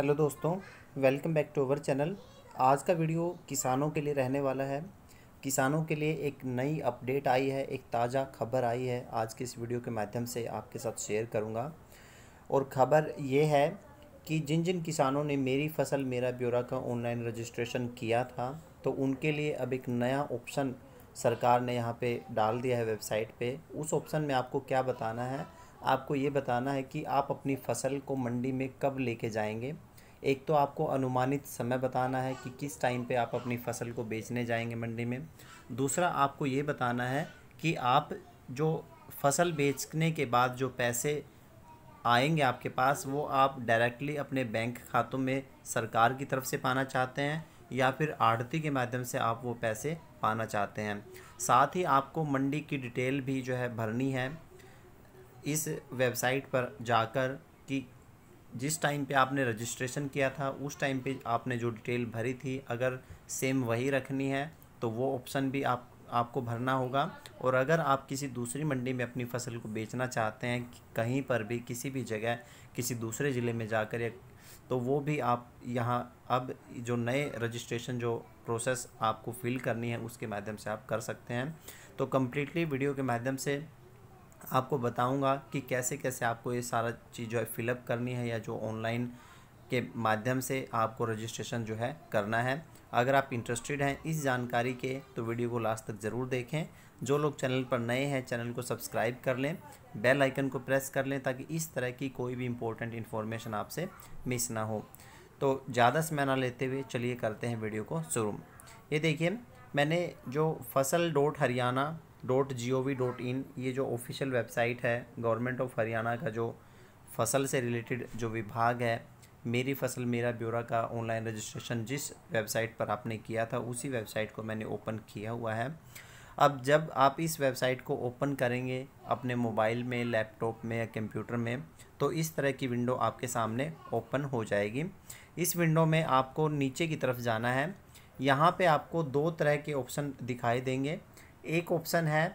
hello दोस्तों welcome back to our channel आज का वीडियो किसानों के लिए रहने वाला है किसानों के लिए एक नई अपडेट आई है एक ताज़ा खबर आई है आज के इस वीडियो के माध्यम से आपके साथ शेयर करूंगा और ख़बर ये है कि जिन जिन किसानों ने मेरी फसल मेरा ब्यौरा का ऑनलाइन रजिस्ट्रेशन किया था तो उनके लिए अब एक नया ऑप्शन सरकार ने यहाँ पर डाल दिया है वेबसाइट पर उस ऑप्शन में आपको क्या बताना है आपको ये बताना है कि आप अपनी फसल को मंडी में कब लेके जाएंगे एक तो आपको अनुमानित समय बताना है कि किस टाइम पे आप अपनी फसल को बेचने जाएंगे मंडी में दूसरा आपको ये बताना है कि आप जो फसल बेचने के बाद जो पैसे आएंगे आपके पास वो आप डायरेक्टली अपने बैंक खातों में सरकार की तरफ से पाना चाहते हैं या फिर आढ़ती के माध्यम से आप वो पैसे पाना चाहते हैं साथ ही आपको मंडी की डिटेल भी जो है भरनी है इस वेबसाइट पर जाकर जिस टाइम पे आपने रजिस्ट्रेशन किया था उस टाइम पे आपने जो डिटेल भरी थी अगर सेम वही रखनी है तो वो ऑप्शन भी आप आपको भरना होगा और अगर आप किसी दूसरी मंडी में अपनी फसल को बेचना चाहते हैं कहीं पर भी किसी भी जगह किसी दूसरे ज़िले में जाकर या तो वो भी आप यहाँ अब जो नए रजिस्ट्रेशन जो प्रोसेस आपको फिल करनी है उसके माध्यम से आप कर सकते हैं तो कम्प्लीटली वीडियो के माध्यम से आपको बताऊंगा कि कैसे कैसे आपको ये सारा चीज़ जो है फिलअप करनी है या जो ऑनलाइन के माध्यम से आपको रजिस्ट्रेशन जो है करना है अगर आप इंटरेस्टेड हैं इस जानकारी के तो वीडियो को लास्ट तक ज़रूर देखें जो लोग चैनल पर नए हैं चैनल को सब्सक्राइब कर लें बेल आइकन को प्रेस कर लें ताकि इस तरह की कोई भी इंपॉर्टेंट इन्फॉर्मेशन आपसे मिस ना हो तो ज़्यादा समय ना लेते हुए चलिए करते हैं वीडियो को शुरू ये देखिए मैंने जो fasal dot Haryana dot G O V dot in ये जो ऑफिशियल वेबसाइट है गवर्नमेंट ऑफ हरियाणा का जो फसल से रिलेटेड जो विभाग है मेरी फसल मेरा ब्यौरा का ऑनलाइन रजिस्ट्रेशन जिस वेबसाइट पर आपने किया था उसी वेबसाइट को मैंने ओपन किया हुआ है अब जब आप इस वेबसाइट को ओपन करेंगे अपने मोबाइल में लैपटॉप में या कंप्यूटर में तो इस तरह की विंडो आपके सामने ओपन हो जाएगी इस विंडो में आपको नीचे की तरफ जाना है यहाँ पे आपको दो तरह के ऑप्शन दिखाई देंगे एक ऑप्शन है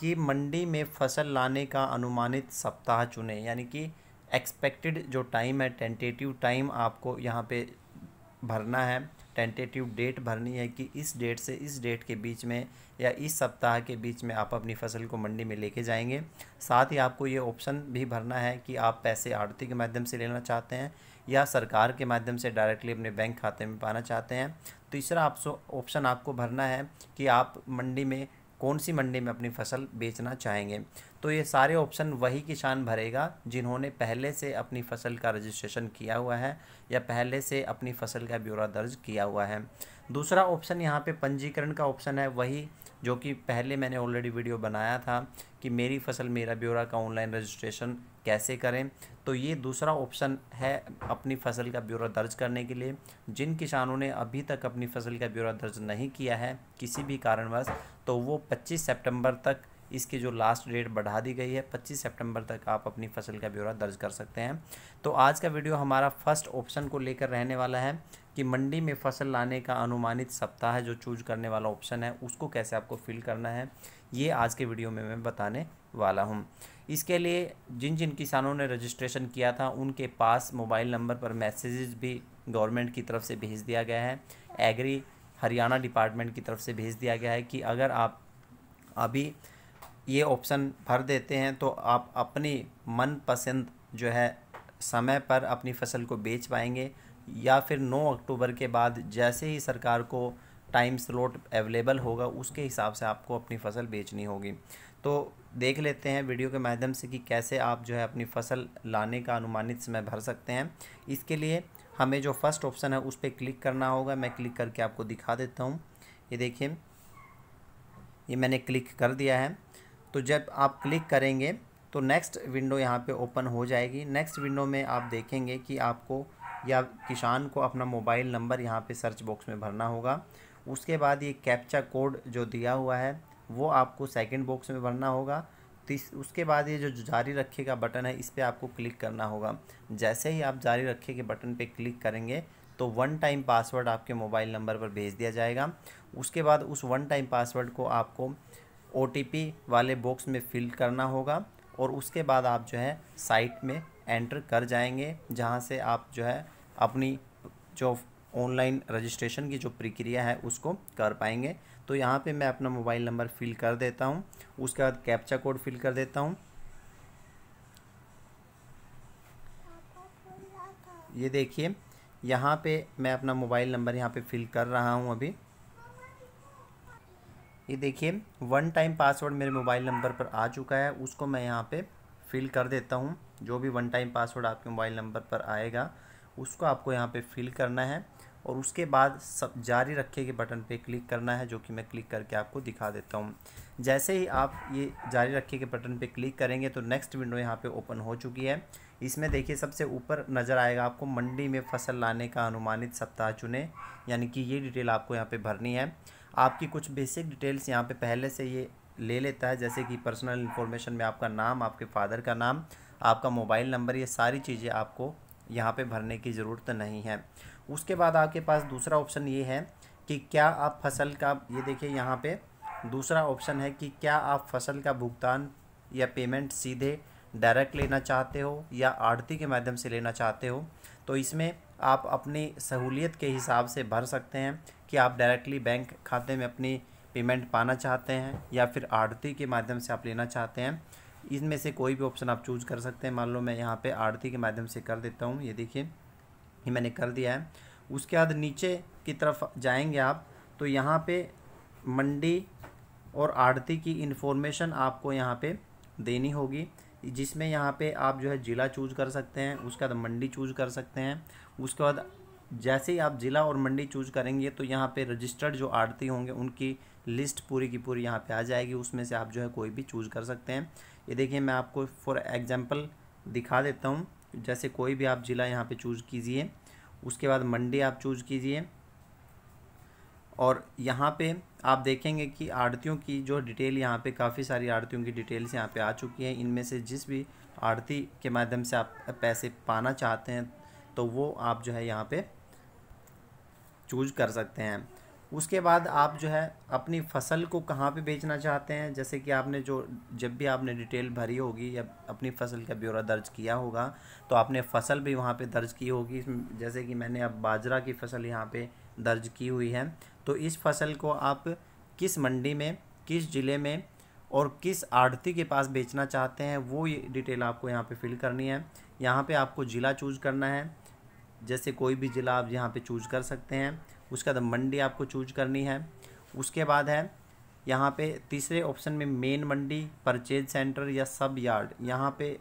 कि मंडी में फसल लाने का अनुमानित सप्ताह चुने यानी कि एक्सपेक्टेड जो टाइम है टेंटेटिव टाइम आपको यहाँ पे भरना है टेंटेटिव डेट भरनी है कि इस डेट से इस डेट के बीच में या इस सप्ताह के बीच में आप अपनी फसल को मंडी में लेके जाएंगे साथ ही आपको ये ऑप्शन भी भरना है कि आप पैसे आड़ती के माध्यम से लेना चाहते हैं या सरकार के माध्यम से डायरेक्टली अपने बैंक खाते में पाना चाहते हैं तीसरा आप ऑप्शन आपको भरना है कि आप मंडी में कौन सी मंडी में अपनी फसल बेचना चाहेंगे तो ये सारे ऑप्शन वही किसान भरेगा जिन्होंने पहले से अपनी फसल का रजिस्ट्रेशन किया हुआ है या पहले से अपनी फसल का ब्यौरा दर्ज किया हुआ है दूसरा ऑप्शन यहाँ पे पंजीकरण का ऑप्शन है वही जो कि पहले मैंने ऑलरेडी वीडियो बनाया था कि मेरी फसल मेरा ब्यौरा का ऑनलाइन रजिस्ट्रेशन कैसे करें तो ये दूसरा ऑप्शन है अपनी फसल का ब्यौरा दर्ज करने के लिए जिन किसानों ने अभी तक अपनी फसल का ब्यौरा दर्ज नहीं किया है किसी भी कारणवश तो वो 25 सितंबर तक इसकी जो लास्ट डेट बढ़ा दी गई है 25 सितंबर तक आप अपनी फसल का ब्यौरा दर्ज कर सकते हैं तो आज का वीडियो हमारा फर्स्ट ऑप्शन को लेकर रहने वाला है कि मंडी में फसल लाने का अनुमानित सप्ताह जो चूज करने वाला ऑप्शन है उसको कैसे आपको फिल करना है ये आज के वीडियो में मैं बताने वाला हूँ इसके लिए जिन जिन किसानों ने रजिस्ट्रेशन किया था उनके पास मोबाइल नंबर पर मैसेजेस भी गवर्नमेंट की तरफ से भेज दिया गया है एग्री हरियाणा डिपार्टमेंट की तरफ से भेज दिया गया है कि अगर आप अभी ये ऑप्शन भर देते हैं तो आप अपनी मनपसंद जो है समय पर अपनी फसल को बेच पाएंगे या फिर 9 अक्टूबर के बाद जैसे ही सरकार को टाइम स्लॉट अवेलेबल होगा उसके हिसाब से आपको अपनी फसल बेचनी होगी तो देख लेते हैं वीडियो के माध्यम से कि कैसे आप जो है अपनी फसल लाने का अनुमानित समय भर सकते हैं इसके लिए हमें जो फर्स्ट ऑप्शन है उस पर क्लिक करना होगा मैं क्लिक करके आपको दिखा देता हूँ ये देखिए ये मैंने क्लिक कर दिया है तो जब आप क्लिक करेंगे तो नेक्स्ट विंडो यहाँ पे ओपन हो जाएगी नेक्स्ट विंडो में आप देखेंगे कि आपको या किसान को अपना मोबाइल नंबर यहाँ पे सर्च बॉक्स में भरना होगा उसके बाद ये कैप्चा कोड जो दिया हुआ है वो आपको सेकंड बॉक्स में भरना होगा तीस उसके बाद ये जो जारी रखे का बटन है इस पर आपको क्लिक करना होगा जैसे ही आप जारी रखे के बटन पर क्लिक करेंगे तो वन टाइम पासवर्ड आपके मोबाइल नंबर पर भेज दिया जाएगा उसके बाद उस वन टाइम पासवर्ड को आपको ओ वाले बॉक्स में फिल करना होगा और उसके बाद आप जो है साइट में एंटर कर जाएंगे जहाँ से आप जो है अपनी जो ऑनलाइन रजिस्ट्रेशन की जो प्रक्रिया है उसको कर पाएंगे तो यहाँ पे मैं अपना मोबाइल नंबर फिल कर देता हूँ उसके बाद कैप्चा कोड फिल कर देता हूँ ये देखिए यहाँ पे मैं अपना मोबाइल नंबर यहाँ पे फिल कर रहा हूँ अभी ये देखिए वन टाइम पासवर्ड मेरे मोबाइल नंबर पर आ चुका है उसको मैं यहाँ पे फिल कर देता हूँ जो भी वन टाइम पासवर्ड आपके मोबाइल नंबर पर आएगा उसको आपको यहाँ पे फिल करना है और उसके बाद सब जारी रखे के बटन पे क्लिक करना है जो कि मैं क्लिक करके आपको दिखा देता हूँ जैसे ही आप ये जारी रखे के बटन पे क्लिक करेंगे तो नेक्स्ट विंडो यहाँ पे ओपन हो चुकी है इसमें देखिए सबसे ऊपर नज़र आएगा आपको मंडी में फसल लाने का अनुमानित सप्ताह चुने यानी कि ये डिटेल आपको यहाँ पर भरनी है आपकी कुछ बेसिक डिटेल्स यहाँ पे पहले से ये ले लेता है जैसे कि पर्सनल इन्फॉर्मेशन में आपका नाम आपके फादर का नाम आपका मोबाइल नंबर ये सारी चीज़ें आपको यहाँ पे भरने की ज़रूरत नहीं है उसके बाद आपके पास दूसरा ऑप्शन ये है कि क्या आप फसल का ये देखिए यहाँ पर दूसरा ऑप्शन है कि क्या आप फसल का भुगतान या पेमेंट सीधे डायरेक्ट लेना चाहते हो या आड़ती के माध्यम से लेना चाहते हो तो इसमें आप अपनी सहूलियत के हिसाब से भर सकते हैं कि आप डायरेक्टली बैंक खाते में अपनी पेमेंट पाना चाहते हैं या फिर आड़ती के माध्यम से आप लेना चाहते हैं इनमें से कोई भी ऑप्शन आप चूज कर सकते हैं मान लो मैं यहाँ पे आड़ती के माध्यम से कर देता हूँ ये देखिए ये मैंने कर दिया है उसके बाद नीचे की तरफ जाएंगे आप तो यहाँ पे मंडी और आड़ती की इन्फॉर्मेशन आपको यहाँ पे देनी होगी जिसमें यहाँ पे आप जो है ज़िला चूज कर सकते हैं उसके बाद मंडी चूज कर सकते हैं उसके बाद जैसे ही आप ज़िला और मंडी चूज करेंगे तो यहाँ पे रजिस्टर्ड जो आड़ती होंगे उनकी लिस्ट पूरी की पूरी यहाँ पे आ जाएगी उसमें से आप जो है कोई भी चूज कर सकते हैं ये देखिए मैं आपको फॉर एग्जांपल दिखा देता हूँ जैसे कोई भी आप ज़िला यहाँ पे चूज कीजिए उसके बाद मंडी आप चूज कीजिए और यहाँ पे आप देखेंगे कि आड़तियों की जो डिटेल यहाँ पे काफ़ी सारी आड़तियों की डिटेल्स यहाँ पे आ चुकी हैं इनमें से जिस भी आड़ती के माध्यम से आप पैसे पाना चाहते हैं तो वो आप जो है यहाँ पे चूज कर सकते हैं उसके बाद आप जो है अपनी फसल को कहाँ पे बेचना चाहते हैं जैसे कि आपने जो जब भी आपने डिटेल भरी होगी या अपनी फसल का ब्यौरा दर्ज किया होगा तो आपने फसल भी वहाँ पे दर्ज की होगी जैसे कि मैंने अब बाजरा की फसल यहाँ पे दर्ज की हुई है तो इस फसल को आप किस मंडी में किस ज़िले में और किस आढ़ती के पास बेचना चाहते हैं वो ये डिटेल आपको यहाँ पर फिल करनी है यहाँ पर आपको ज़िला चूज करना है जैसे कोई भी ज़िला आप यहाँ पे चूज कर सकते हैं उसके बाद मंडी आपको चूज करनी है उसके बाद है यहाँ पे तीसरे ऑप्शन में मेन मंडी परचेज सेंटर या सब यार्ड यहाँ पे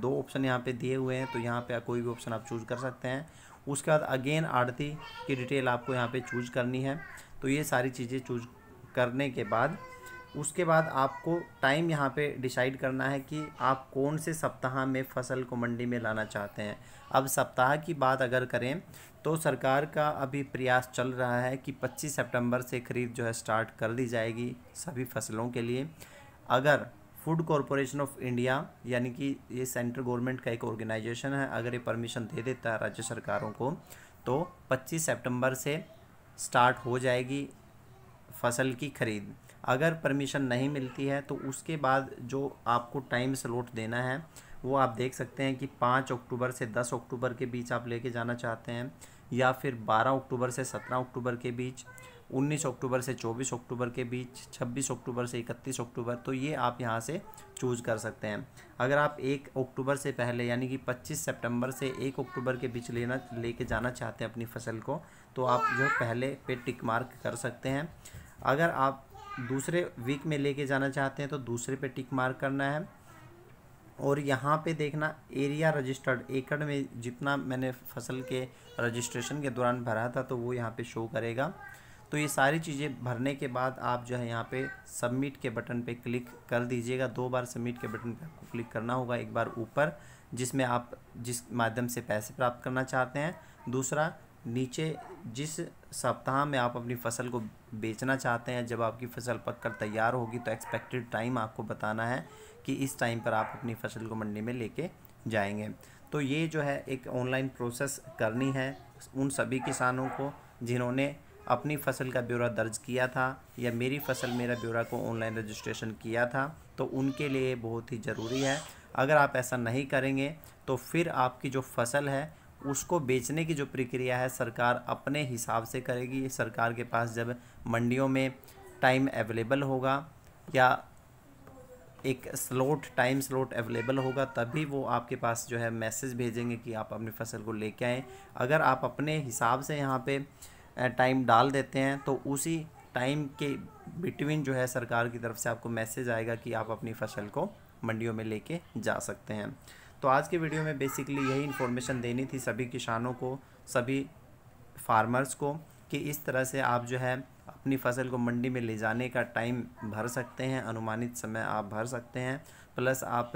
दो ऑप्शन यहाँ पे दिए हुए हैं तो यहाँ पे कोई भी ऑप्शन आप चूज कर सकते हैं उसके बाद अगेन आड़ती की डिटेल आपको यहाँ पे चूज करनी है तो ये सारी चीज़ें चूज करने के बाद उसके बाद आपको टाइम यहाँ पे डिसाइड करना है कि आप कौन से सप्ताह में फसल को मंडी में लाना चाहते हैं अब सप्ताह की बात अगर करें तो सरकार का अभी प्रयास चल रहा है कि 25 सितंबर से खरीद जो है स्टार्ट कर दी जाएगी सभी फसलों के लिए अगर फूड कॉरपोरेशन ऑफ इंडिया यानी कि ये सेंट्रल गवर्नमेंट का एक ऑर्गेनाइजेशन है अगर ये परमिशन दे देता है राज्य सरकारों को तो 25 सितंबर से स्टार्ट हो जाएगी फसल की खरीद अगर परमिशन नहीं मिलती है तो उसके बाद जो आपको टाइम स्लॉट देना है वो आप देख सकते हैं कि पाँच अक्टूबर से दस अक्टूबर के बीच आप लेके जाना चाहते हैं या फिर बारह अक्टूबर से सत्रह अक्टूबर के बीच उन्नीस अक्टूबर से चौबीस अक्टूबर के बीच छब्बीस अक्टूबर से इकतीस अक्टूबर तो ये आप यहाँ से चूज़ कर सकते हैं अगर आप एक अक्टूबर से पहले यानी कि पच्चीस सेप्टेम्बर से एक अक्टूबर के बीच लेना ले जाना चाहते हैं अपनी फसल को तो आप जो पहले पे टिक मार्क कर सकते हैं अगर आप दूसरे वीक में लेके जाना चाहते हैं तो दूसरे पे टिक मार करना है और यहाँ पे देखना एरिया रजिस्टर्ड एकड़ में जितना मैंने फसल के रजिस्ट्रेशन के दौरान भरा था तो वो यहाँ पे शो करेगा तो ये सारी चीज़ें भरने के बाद आप जो है यहाँ पे सबमिट के बटन पे क्लिक कर दीजिएगा दो बार सबमिट के बटन पे आपको क्लिक करना होगा एक बार ऊपर जिसमें आप जिस माध्यम से पैसे प्राप्त करना चाहते हैं दूसरा नीचे जिस सप्ताह में आप अपनी फसल को बेचना चाहते हैं जब आपकी फसल पककर तैयार होगी तो एक्सपेक्टेड टाइम आपको बताना है कि इस टाइम पर आप अपनी फसल को मंडी में लेके जाएंगे तो ये जो है एक ऑनलाइन प्रोसेस करनी है उन सभी किसानों को जिन्होंने अपनी फसल का ब्यौरा दर्ज किया था या मेरी फसल मेरा ब्यौरा को ऑनलाइन रजिस्ट्रेशन किया था तो उनके लिए बहुत ही ज़रूरी है अगर आप ऐसा नहीं करेंगे तो फिर आपकी जो फसल है उसको बेचने की जो प्रक्रिया है सरकार अपने हिसाब से करेगी सरकार के पास जब मंडियों में टाइम अवेलेबल होगा या एक स्लॉट टाइम स्लॉट अवेलेबल होगा तभी वो आपके पास जो है मैसेज भेजेंगे कि आप अपनी फसल को लेके आएँ अगर आप अपने हिसाब से यहाँ पे टाइम डाल देते हैं तो उसी टाइम के बिटवीन जो है सरकार की तरफ से आपको मैसेज आएगा कि आप अपनी फसल को मंडियों में लेके जा सकते हैं तो आज के वीडियो में बेसिकली यही इन्फॉर्मेशन देनी थी सभी किसानों को सभी फार्मर्स को कि इस तरह से आप जो है अपनी फसल को मंडी में ले जाने का टाइम भर सकते हैं अनुमानित समय आप भर सकते हैं प्लस आप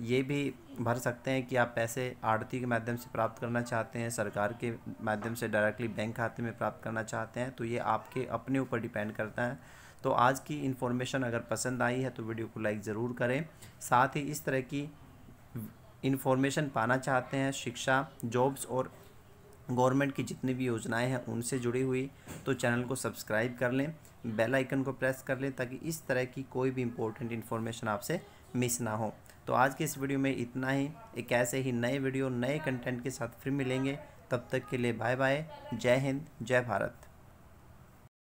ये भी भर सकते हैं कि आप पैसे आड़ती के माध्यम से प्राप्त करना चाहते हैं सरकार के माध्यम से डायरेक्टली बैंक खाते में प्राप्त करना चाहते हैं तो ये आपके अपने ऊपर डिपेंड करता है तो आज की इन्फॉर्मेशन अगर पसंद आई है तो वीडियो को लाइक ज़रूर करें साथ ही इस तरह की इन्फॉर्मेशन पाना चाहते हैं शिक्षा जॉब्स और गवर्नमेंट की जितनी भी योजनाएं हैं उनसे जुड़ी हुई तो चैनल को सब्सक्राइब कर लें बेल आइकन को प्रेस कर लें ताकि इस तरह की कोई भी इंपॉर्टेंट इन्फॉर्मेशन आपसे मिस ना हो तो आज के इस वीडियो में इतना ही एक ऐसे ही नए वीडियो नए कंटेंट के साथ फिर मिलेंगे तब तक के लिए बाय बाय जय हिंद जय भारत